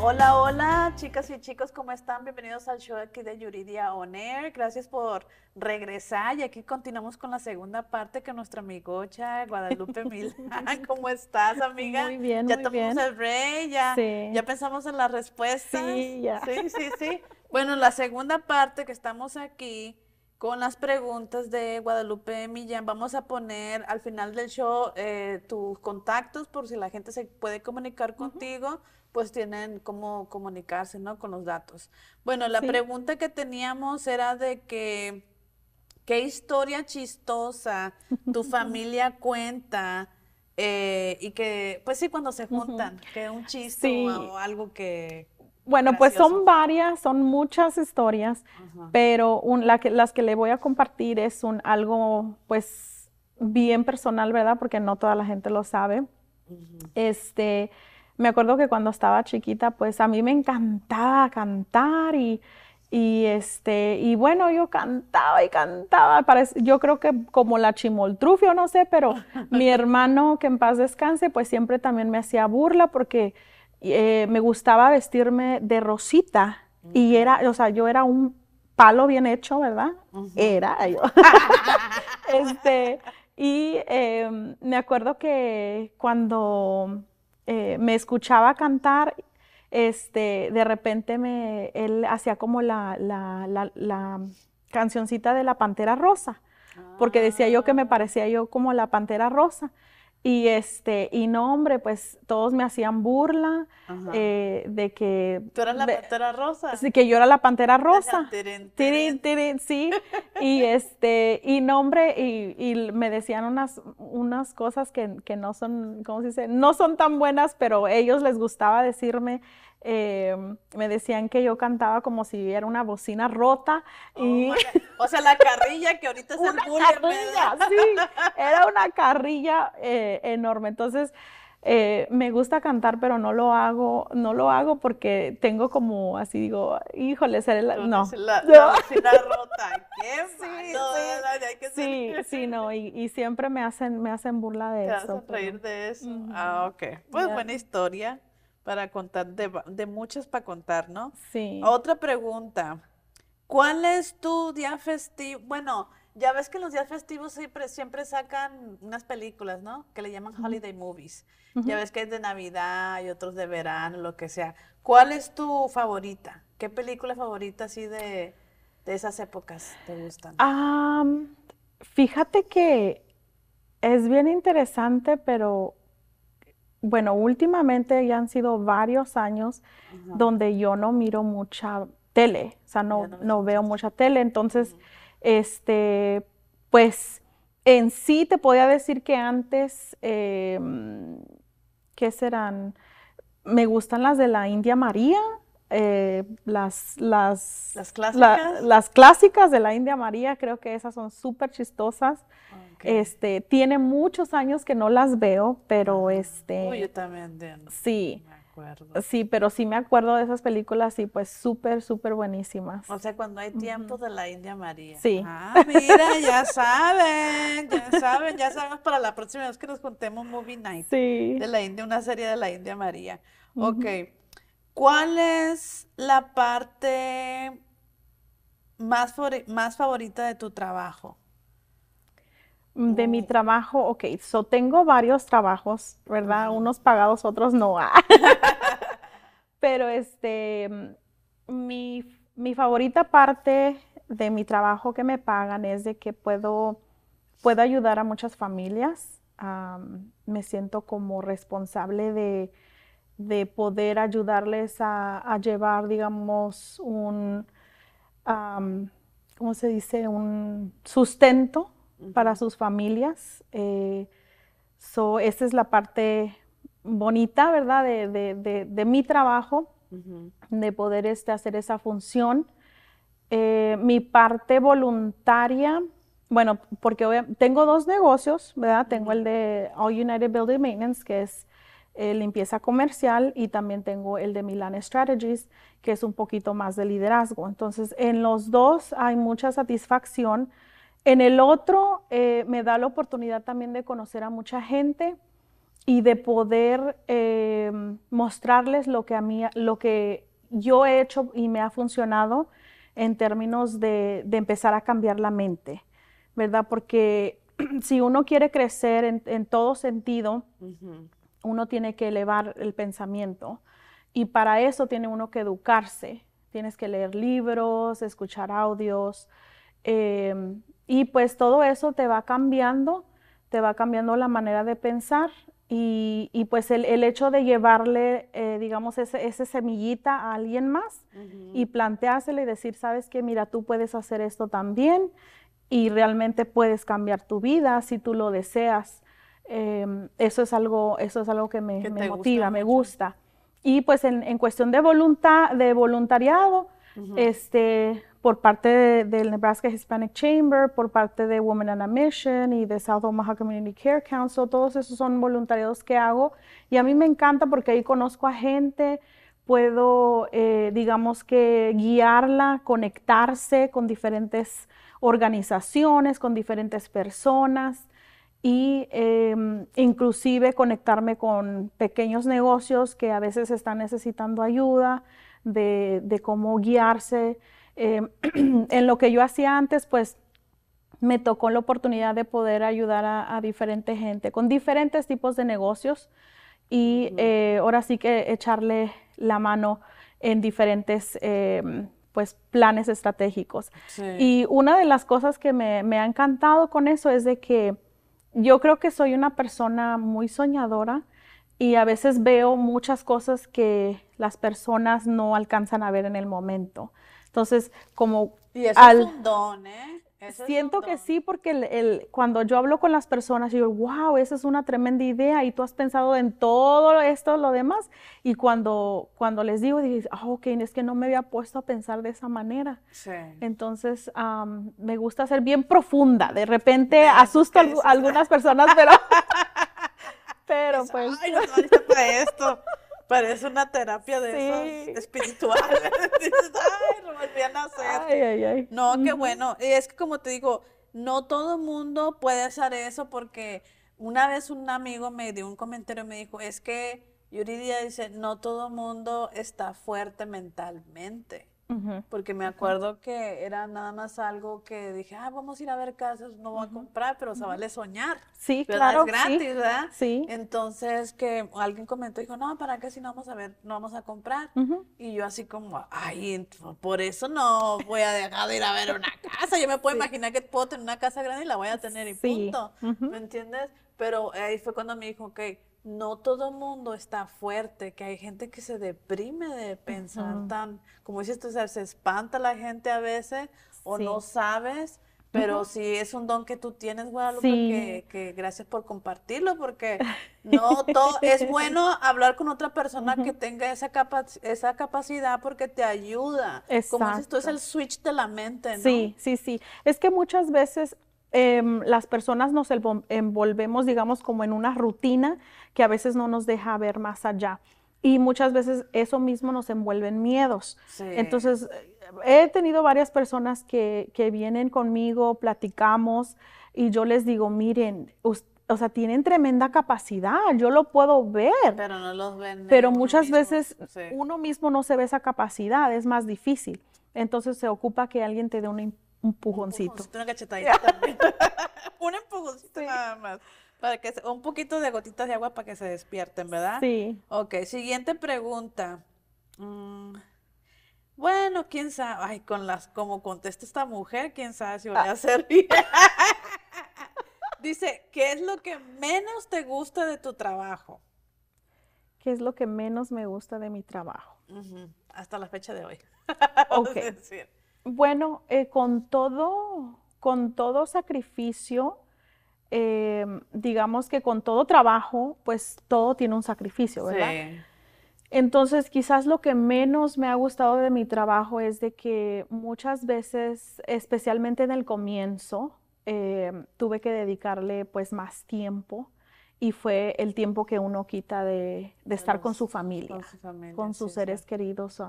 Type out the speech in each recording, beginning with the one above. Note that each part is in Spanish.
hola, hola, chicas y chicos, ¿cómo están? Bienvenidos al show aquí de Yuridia On Air. Gracias por regresar y aquí continuamos con la segunda parte que nuestra amigocha Guadalupe Millán, ¿Cómo estás, amiga? Muy bien, muy bien. Ya tomamos el rey, ya, ya pensamos en las respuestas. Sí, Sí, sí, bueno, la segunda parte que estamos aquí con las preguntas de Guadalupe Millán. Vamos a poner al final del show eh, tus contactos por si la gente se puede comunicar contigo pues tienen cómo comunicarse, ¿no? Con los datos. Bueno, la pregunta que teníamos era de que, ¿qué historia chistosa tu familia cuenta? Eh, y que, pues sí, cuando se juntan, que un chiste o algo que, bueno, pues son varias, son muchas historias, pero las que le voy a compartir es un algo pues bien personal, ¿verdad? Porque no toda la gente lo sabe. Este, me acuerdo que cuando estaba chiquita, pues a mí me encantaba cantar y, y este, y bueno, yo cantaba y cantaba. yo creo que como la chimoltrufio, no sé, pero mi hermano, que en paz descanse, pues siempre también me hacía burla porque eh, me gustaba vestirme de rosita. Y era, o sea, yo era un palo bien hecho, ¿verdad? Era este, y em, me acuerdo que cuando eh, me escuchaba cantar, este, de repente me, él hacía como la, la cancioncita de la Pantera Rosa, porque decía yo que me ah. parecía yo como la Pantera Rosa. Y, este, y nombre pues todos me hacían burla eh, de que... ¿Tú eras la pantera rosa? Sí, que yo era la pantera rosa. sí. y, este, y nombre y, me decían unas, unas cosas que, que, no son, ¿cómo se dice? No son tan buenas, pero a ellos les gustaba decirme Em, me decían que yo cantaba como si era una bocina rota oh, y... o sea, la carrilla que ahorita es el bullying, carrilla, sí, era una carrilla eh, enorme. Entonces, eh, me gusta cantar, pero no lo hago, no lo hago porque tengo como así digo, híjole, seré la, no, La, bocina rota, ¿qué? Sí, sí, sí, sí, no, y, siempre me hacen, me hacen burla de eso. Te hacen reír de eso. Ah, ok. Pues buena historia para contar, de, muchas para contar, ¿no? Sí. Otra pregunta. ¿Cuál es tu día festivo? Bueno, ya ves que los días festivos siempre, siempre sacan unas películas, ¿no? Que le llaman holiday movies. Ya ves que es de Navidad y otros de verano, lo que sea. ¿Cuál es tu favorita? ¿Qué película favorita así de, de esas épocas te gustan? fíjate que es bien interesante, pero bueno, últimamente ya han sido varios años donde yo no miro mucha tele, o sea, no, no, veo mucha tele, entonces, este, pues en sí te podía decir que antes, eh, ¿qué serán? Me gustan las de la India María, eh, las, las, ¿Las, clásicas? las clásicas de la India María, creo que esas son súper chistosas. Ah. Este, tiene muchos años que no las veo, pero este... también Sí. Sí, pero sí me acuerdo de esas películas y pues súper, súper buenísimas. O sea, cuando hay tiempos de la India María. Sí. Ah, mira, ya saben, ya saben, ya sabemos para la próxima vez que nos contemos Movie Night. Sí. De la India, una serie de la India María. Ok. ¿Cuál es la parte más, más favorita de tu trabajo? De mi trabajo, ok, so tengo varios trabajos, ¿verdad? Unos pagados, otros no. Ah. Pero este, mi, mi, favorita parte de mi trabajo que me pagan es de que puedo, puedo ayudar a muchas familias. me siento como responsable de, poder ayudarles a, llevar, digamos, un, ¿cómo se dice? Un sustento para sus familias. Eh, esa es la parte bonita, ¿verdad? De, de, mi trabajo, de poder este, hacer esa función. Eh, mi parte voluntaria, bueno, porque tengo dos negocios, ¿verdad? Tengo el de All United Building Maintenance, que es eh, limpieza comercial, y también tengo el de Milan Strategies, que es un poquito más de liderazgo. Entonces, en los dos hay mucha satisfacción en el otro eh, me da la oportunidad también de conocer a mucha gente y de poder eh, mostrarles lo que a mí, lo que yo he hecho y me ha funcionado en términos de, empezar a cambiar la mente, ¿verdad? Porque si uno quiere crecer en, todo sentido, uno tiene que elevar el pensamiento y para eso tiene uno que educarse. Tienes que leer libros, escuchar audios. Em, y pues todo eso te va cambiando, te va cambiando la manera de pensar y, pues el, hecho de llevarle, eh, digamos, ese, semillita a alguien más y planteárselo y decir, sabes que mira, tú puedes hacer esto también y realmente puedes cambiar tu vida si tú lo deseas. Em, eso, es algo, eso es algo que me, motiva, me gusta. Y pues en, cuestión de, voluntad, de voluntariado, este, por parte del Nebraska Hispanic Chamber, por parte de Women on a Mission y de South Omaha Community Care Council. Todos esos son voluntariados que hago y a mí me encanta porque ahí conozco a gente, puedo, eh, digamos que, guiarla, conectarse con diferentes organizaciones, con diferentes personas y em, inclusive conectarme con pequeños negocios que a veces están necesitando ayuda de, de cómo guiarse. Em, en lo que yo hacía antes, pues me tocó la oportunidad de poder ayudar a, diferente gente con diferentes tipos de negocios y eh, ahora sí que echarle la mano en diferentes em, pues, planes estratégicos. Y una de las cosas que me, ha encantado con eso es de que yo creo que soy una persona muy soñadora y a veces veo muchas cosas que las personas no alcanzan a ver en el momento. Entonces, como... Y es un don, ¿eh? siento que sí, porque el, cuando yo hablo con las personas, yo digo, wow, esa es una tremenda idea y tú has pensado en todo esto, lo demás. Y cuando, cuando les digo, dices, oh, ah, ok, es que no me había puesto a pensar de esa manera. Sí. Entonces, me gusta ser bien profunda. De repente asusta asusto a algunas personas, pero... pero pues... Ay, no, no, esto. Parece una terapia de sí. espiritual. Dices, ay, lo a hacer. No, qué bueno. Y es que como te digo, no todo mundo puede hacer eso porque una vez un amigo me dio un comentario y me dijo, es que Yuridia dice, no todo mundo está fuerte mentalmente. Porque me acuerdo que era nada más algo que dije, ah, vamos a ir a ver casas, no voy a comprar, pero se vale soñar. Sí, claro. Es gratis, sí. ¿verdad? Sí. Entonces que alguien comentó, dijo, no, ¿para qué si no vamos a ver, no vamos a comprar? Y yo así como, ay, por eso no voy a dejar de ir a ver una casa. Yo me puedo imaginar que puedo tener una casa grande y la voy a tener y punto. ¿Me entiendes? Pero ahí fue cuando me dijo, ok, no todo mundo está fuerte, que hay gente que se deprime de pensar tan, como dices tú, se espanta la gente a veces o no sabes, pero si es un don que tú tienes, Guadalupe, que, gracias por compartirlo, porque no todo, es bueno hablar con otra persona que tenga esa, esa capacidad porque te ayuda. Como dices tú, es el switch de la mente, ¿no? Sí, sí, sí. Es que muchas veces Em, las personas nos envolvemos, digamos, como en una rutina que a veces no nos deja ver más allá. Y muchas veces eso mismo nos envuelve en miedos. Entonces, he tenido varias personas que, vienen conmigo, platicamos y yo les digo, miren, o sea, tienen tremenda capacidad, yo lo puedo ver. Pero no los ven. Pero muchas veces uno mismo no se ve esa capacidad, es más difícil. Entonces se ocupa que alguien te dé una, un pujoncito. una cachetadita también. un empujoncito nada más. Para que un poquito de gotitas de agua para que se despierten, ¿verdad? Sí. Ok, siguiente pregunta. Mm, bueno, quién sabe. Ay, con las, como contesta esta mujer, quién sabe si voy a ah. servir. Dice, ¿qué es lo que menos te gusta de tu trabajo? ¿Qué es lo que menos me gusta de mi trabajo? Hasta la fecha de hoy. Ok. Bueno, eh, con todo, con todo sacrificio, eh, digamos que con todo trabajo, pues todo tiene un sacrificio, ¿verdad? Sí. Entonces, quizás lo que menos me ha gustado de mi trabajo es de que muchas veces, especialmente en el comienzo, eh, tuve que dedicarle pues más tiempo y fue el tiempo que uno quita de, estar con su familia, con, sus seres queridos,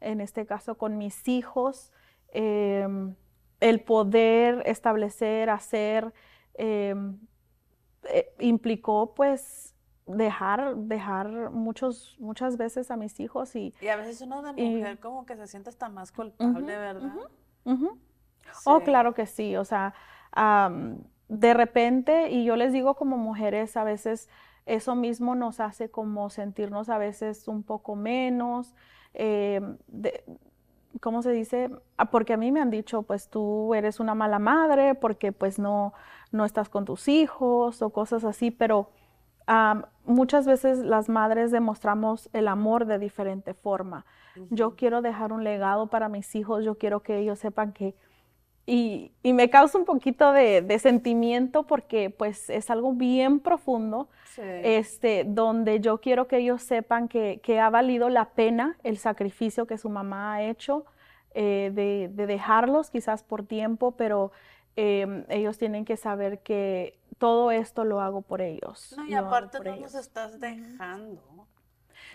en este caso con mis hijos. Em, el poder establecer, hacer, em, eh, implicó pues dejar, dejar muchos, muchas veces a mis hijos y... a veces uno de mujer como que se siente hasta más culpable, ¿verdad? Oh, claro que sí, o sea, de repente, y yo les digo como mujeres, a veces eso mismo nos hace como sentirnos a veces un poco menos, em, de, ¿cómo se dice? Ah, porque a mí me han dicho, pues tú eres una mala madre, porque pues no, no estás con tus hijos o cosas así, pero muchas veces las madres demostramos el amor de diferente forma. Yo quiero dejar un legado para mis hijos, yo quiero que ellos sepan que y, me causa un poquito de, sentimiento porque pues es algo bien profundo, este, donde yo quiero que ellos sepan que, ha valido la pena el sacrificio que su mamá ha hecho eh, de, dejarlos quizás por tiempo, pero em, ellos tienen que saber que todo esto lo hago por ellos. No, y aparte no los estás dejando.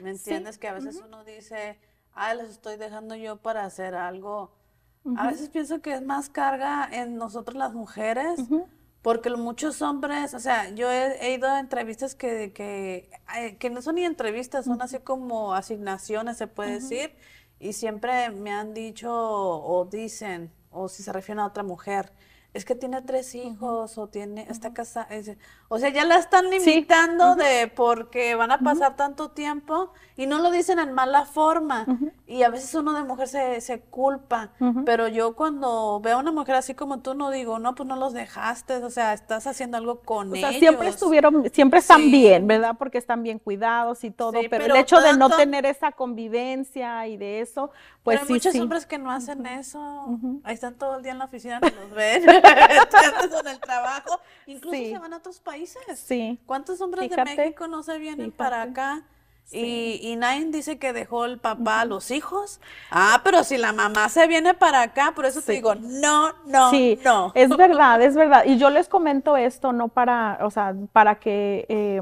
¿Me entiendes? Que a veces uno dice, ah, los estoy dejando yo para hacer algo a veces pienso que es más carga en nosotros las mujeres, porque muchos hombres, o sea, yo he, ido a entrevistas que, eh, que, no son ni entrevistas, son así como asignaciones, se puede decir, y siempre me han dicho o dicen, o si se refieren a otra mujer, es que tiene tres hijos o tiene, esta casa o sea, ya la están limitando de porque van a pasar tanto tiempo y no lo dicen en mala forma. Y a veces uno de mujer se, se culpa. Pero yo cuando veo a una mujer así como tú, no digo, no, pues no los dejaste. O sea, estás haciendo algo con o ellos. Sea, siempre estuvieron, siempre están bien, ¿verdad? Porque están bien cuidados y todo. pero, el hecho de no tener esa convivencia y de eso, pues pero hay muchos hombres que no hacen eso. Ahí están todo el día en la oficina, no los ven. en el trabajo. Incluso se van a otros países. Sí. ¿Cuántos hombres de México no se vienen para acá? Y, y nadie dice que dejó el papá a los hijos. Ah, pero si la mamá se viene para acá, por eso te digo, no, no, sí. no. Es verdad, es verdad. Y yo les comento esto, no para, o sea, para que eh,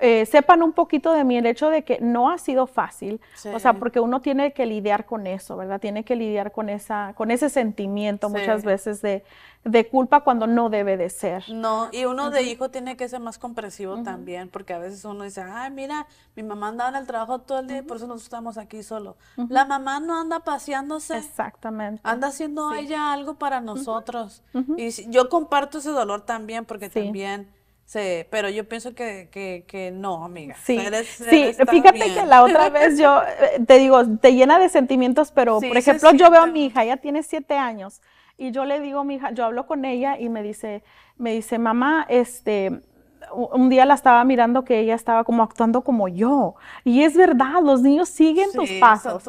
eh, sepan un poquito de mí el hecho de que no ha sido fácil, o sea, porque uno tiene que lidiar con eso, ¿verdad? Tiene que lidiar con esa, con ese sentimiento muchas veces de, culpa cuando no debe de ser. No, y uno de hijo tiene que ser más comprensivo también, porque a veces uno dice, ay, mira, mi mamá andaba en el trabajo todo el día por eso nos estamos aquí solo. La mamá no anda paseándose. Exactamente. Anda haciendo ella algo para nosotros. Y yo comparto ese dolor también, porque también Sí, pero yo pienso que, que, que no, amiga. Sí, fíjate que la otra vez yo, eh, te digo, te llena de sentimientos, pero por ejemplo, yo veo a mi hija, ella tiene siete años, y yo le digo a mi hija, yo hablo con ella y me dice, me dice, mamá, este, un día la estaba mirando que ella estaba como actuando como yo. Y es verdad, los niños siguen tus pasos.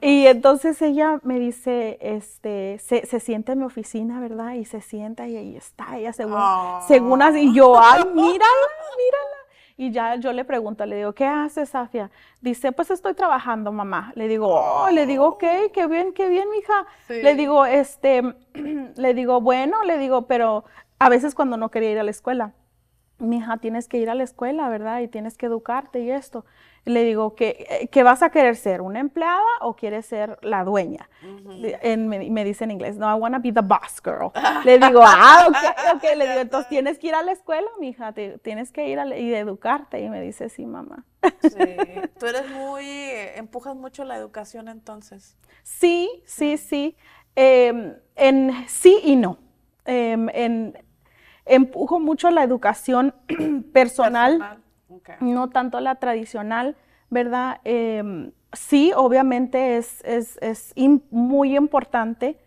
Y entonces ella me dice, este, se, siente en mi oficina, ¿verdad? Y se sienta y ahí está, ella según, así, y yo, ay, ah. mírala, mírala. Y ya yo le pregunto, le digo, ¿qué haces, Safia? Dice, pues estoy trabajando, mamá. Le digo, oh, le digo, ok, oh. qué bien, qué bien, mija. Le digo, este, le digo, bueno, le digo, pero a veces cuando no quería ir a la escuela, mija, tienes que ir a la escuela, ¿verdad? Y tienes que educarte y esto. Le digo, ¿qué, vas a querer ser? ¿Una empleada o quieres ser la dueña? me, dice en inglés, no, I want to be the boss girl. Le digo, ah, ok, ok. Le digo, entonces tienes que ir a la escuela, mija, tienes que ir y educarte. Y me dice, sí, mamá. Sí. Tú eres muy, empujas mucho la educación entonces. Sí, sí, mm. sí. Em, en sí y no. Em, en empujo mucho la educación personal, no tanto la tradicional, ¿verdad? Em, sí, obviamente es, muy importante,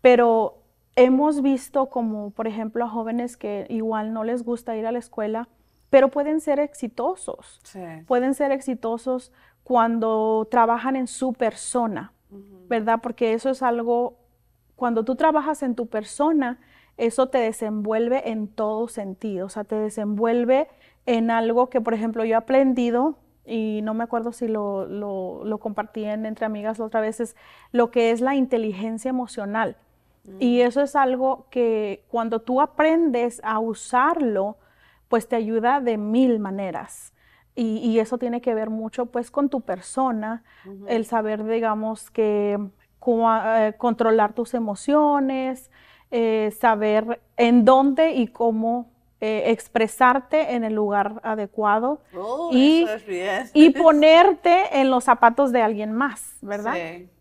pero hemos visto como, por ejemplo, a jóvenes que igual no les gusta ir a la escuela, pero pueden ser exitosos. Pueden ser exitosos cuando trabajan en su persona, ¿verdad? Porque eso es algo, cuando tú trabajas en tu persona, eso te desenvuelve en todo sentido, o sea, te desenvuelve en algo que, por ejemplo, yo he aprendido y no me acuerdo si lo, lo, compartí Entre Amigas la otra vez, lo que es la inteligencia emocional. Y mm. eso es algo que cuando tú aprendes a usarlo, pues te ayuda de mil maneras. Y, eso tiene que ver mucho pues con tu persona, el saber, digamos, que eh, controlar tus emociones, eh, saber en dónde y cómo eh, expresarte en el lugar adecuado oh, y, y, ponerte en los zapatos de alguien más, ¿verdad?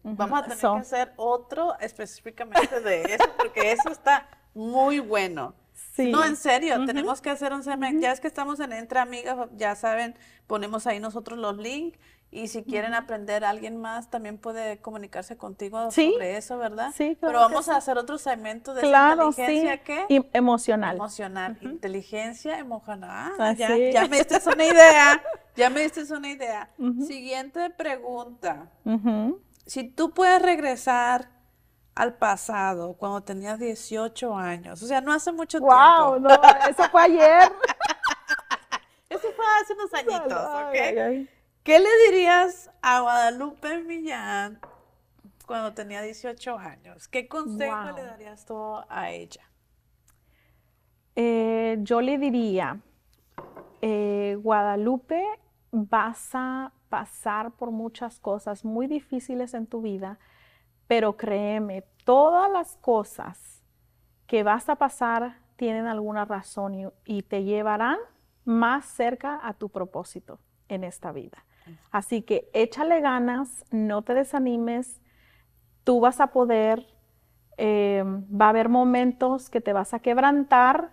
Vamos a tener que hacer otro específicamente de eso, porque eso está muy bueno. No, en serio, tenemos que hacer un semen Ya es que estamos en Entre Amigas, ya saben, ponemos ahí nosotros los links y si quieren aprender a alguien más, también puede comunicarse contigo sobre eso, ¿verdad? Sí, claro Pero vamos a hacer otro segmento de inteligencia emocional. Emocional. Inteligencia emocional. Ah, ya, ya, me diste una idea. ya me diste una idea. Siguiente pregunta. Si tú puedes regresar al pasado, cuando tenías 18 años, o sea, no hace mucho tiempo. ¡Wow! eso fue ayer. eso fue hace unos añitos, ¿Qué le dirías a Guadalupe Millán cuando tenía 18 años? ¿Qué consejo le darías tú a ella? Eh, yo le diría, eh, Guadalupe, vas a pasar por muchas cosas muy difíciles en tu vida, pero créeme, todas las cosas que vas a pasar tienen alguna razón y te llevarán más cerca a tu propósito en esta vida. Así que échale ganas, no te desanimes, tú vas a poder, eh, va a haber momentos que te vas a quebrantar,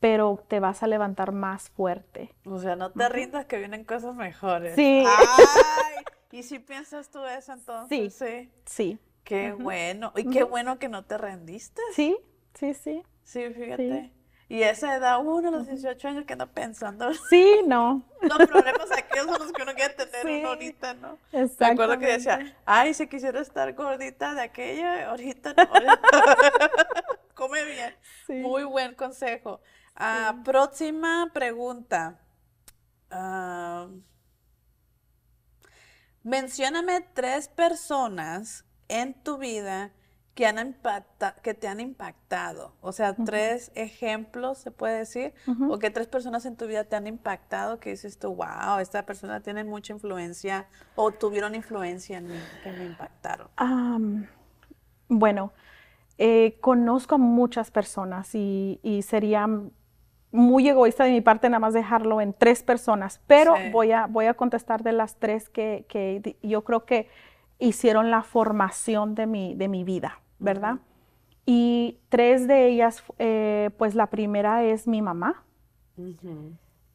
pero te vas a levantar más fuerte. O sea, no te rindas que vienen cosas mejores. Sí. Ay, ¿Y si piensas tú eso entonces? Sí. Sí. Qué bueno. Y qué bueno que no te rendiste. Sí, sí, sí. Sí, fíjate. Y esa edad, uno a los 18 años que anda pensando. Sí, no. Los problemas aquellos son los que uno quiere tener ahorita, ¿no? Exacto. Me acuerdo que decía, ay, si quisiera estar gordita de aquella, ahorita no. Come bien. Sí. Muy buen consejo. Ah, próxima pregunta. Ah, mencióname tres personas en tu vida que, te han impactado? O sea, tres ejemplos, se puede decir, o que tres personas en tu vida te han impactado que dices tú, wow, esta persona tiene mucha influencia o tuvieron influencia en mí, que me impactaron. bueno, eh, conozco a muchas personas y, sería muy egoísta de mi parte nada más dejarlo en tres personas, pero voy, a, voy a contestar de las tres que, yo creo que hicieron la formación de mi vida. ¿verdad? Y tres de ellas, eh, pues la primera es mi mamá,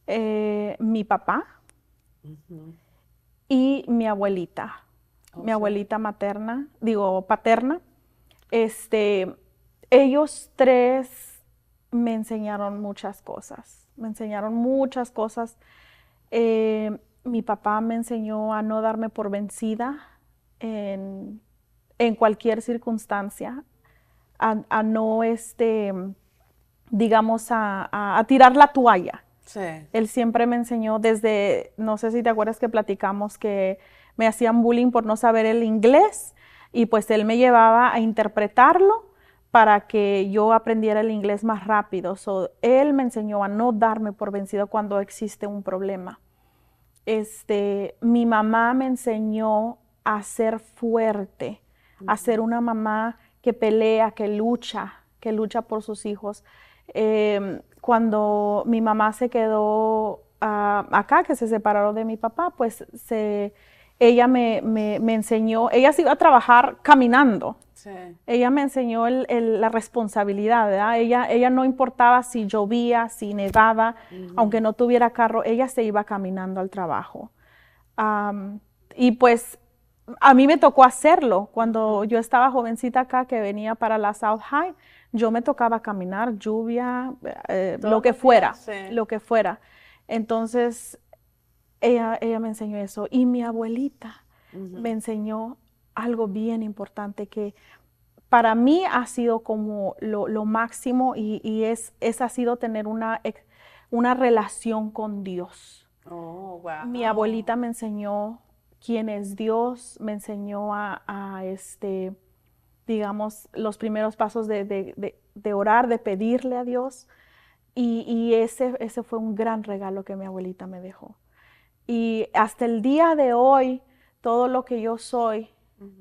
eh, mi papá y mi abuelita, mi abuelita materna, digo paterna. Este, ellos tres me enseñaron muchas cosas, me enseñaron muchas cosas. Eh, mi papá me enseñó a no darme por vencida en en cualquier circunstancia, a, no, este, digamos, a, tirar la toalla. Él siempre me enseñó desde, no sé si te acuerdas que platicamos que me hacían bullying por no saber el inglés y pues él me llevaba a interpretarlo para que yo aprendiera el inglés más rápido. él me enseñó a no darme por vencido cuando existe un problema. Este, mi mamá me enseñó a ser fuerte a ser una mamá que pelea, que lucha, que lucha por sus hijos. Em, cuando mi mamá se quedó ah, acá, que se separó de mi papá, pues se, ella me, enseñó, ella se iba a trabajar caminando. Ella me enseñó la responsabilidad, ¿verdad? Ella, ella no importaba si llovía, si nevaba, aunque no tuviera carro, ella se iba caminando al trabajo. y pues a mí me tocó hacerlo cuando yo estaba jovencita acá que venía para la South High. Yo me tocaba caminar, lluvia, eh, eh, lo que fuera, lo que fuera. Entonces, ella, me enseñó eso. Y mi abuelita me enseñó algo bien importante que para mí ha sido como lo, máximo y, es, es ha sido tener una, una relación con Dios. Oh, mi abuelita me enseñó quién es Dios, me enseñó a, este, digamos, los primeros pasos de, orar, de pedirle a Dios. Y, ese, ese fue un gran regalo que mi abuelita me dejó. Y hasta el día de hoy, todo lo que yo soy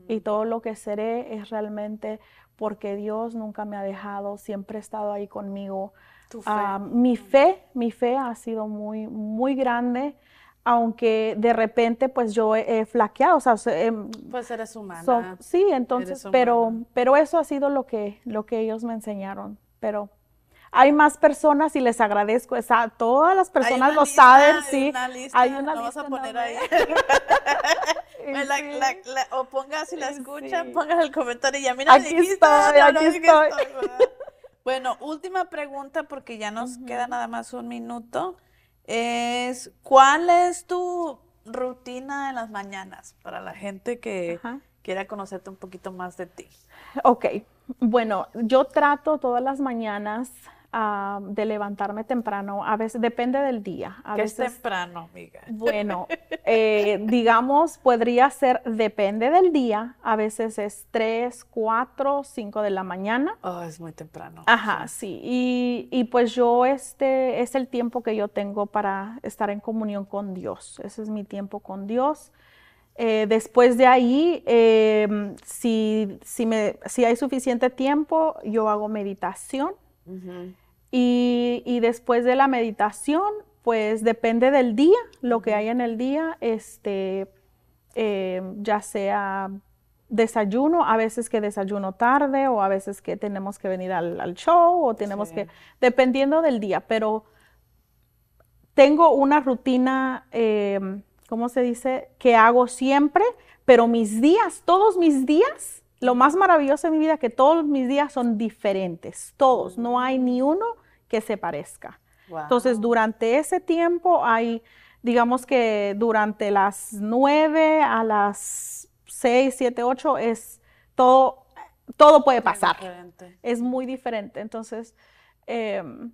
y todo lo que seré es realmente porque Dios nunca me ha dejado, siempre ha estado ahí conmigo. Ah, fe. mi fe, mi fe ha sido muy, muy grande aunque de repente pues yo he, flaqueado, o sea, em, pues eres humana. sí, entonces, pero pero eso ha sido lo que lo que ellos me enseñaron, pero hay más personas y les agradezco, sea, todas las personas lo saben, hay sí. Una lista, hay una vamos a poner ahí. la, o ponga si la escuchan, sí. pongan el comentario y ya mira, aquí dijiste, estoy, aquí estoy. bueno, última pregunta porque ya nos queda nada más un minuto es ¿cuál es tu rutina en las mañanas para la gente que quiera conocerte un poquito más de ti? Ok, bueno, yo trato todas las mañanas Ah, de levantarme temprano. A veces depende del día. veces, es temprano, amiga? Bueno, eh, digamos, podría ser depende del día. A veces es 3, 4, 5 de la mañana. Oh, es muy temprano. Ajá, sí. Y, pues yo, este es el tiempo que yo tengo para estar en comunión con Dios. Ese es mi tiempo con Dios. Eh, después de ahí, em, si, me, si, hay suficiente tiempo, yo hago meditación. Y, después de la meditación, pues depende del día, lo que hay en el día, este, eh, ya sea desayuno, a veces que desayuno tarde o a veces que tenemos que venir al, show o tenemos que, dependiendo del día, pero tengo una rutina, em, ¿cómo se dice?, que hago siempre, pero mis días, todos mis días, lo más maravilloso de mi vida que todos mis días son diferentes, todos, no hay ni uno que se parezca. Entonces, durante ese tiempo hay, digamos que durante las 9 a las 6, 7, 8 es todo, todo puede pasar. Es muy diferente. Entonces, em,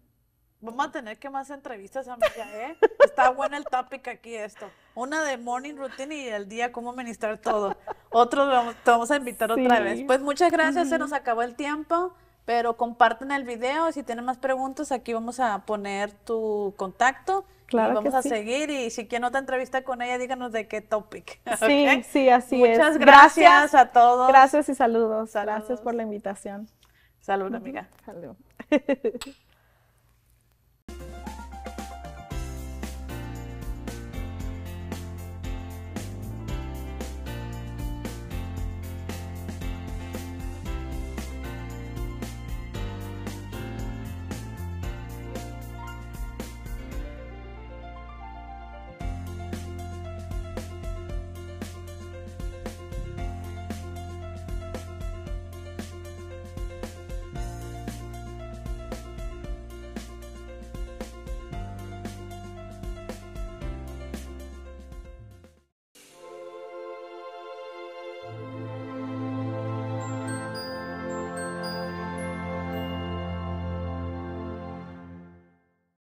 Vamos a tener que más entrevistas, ¿eh? Está bueno el topic aquí esto. Una de morning routine y el día cómo administrar todo. Otros vamos, te vamos a invitar otra vez. Pues muchas gracias, se nos acabó el tiempo pero comparten el video. Si tienen más preguntas, aquí vamos a poner tu contacto. Claro. Y vamos a seguir y si quieren otra entrevista con ella, díganos de qué topic. Sí, sí, así es. Muchas gracias, a todos. Gracias y saludos. Gracias por la invitación. Salud, amiga. Salud.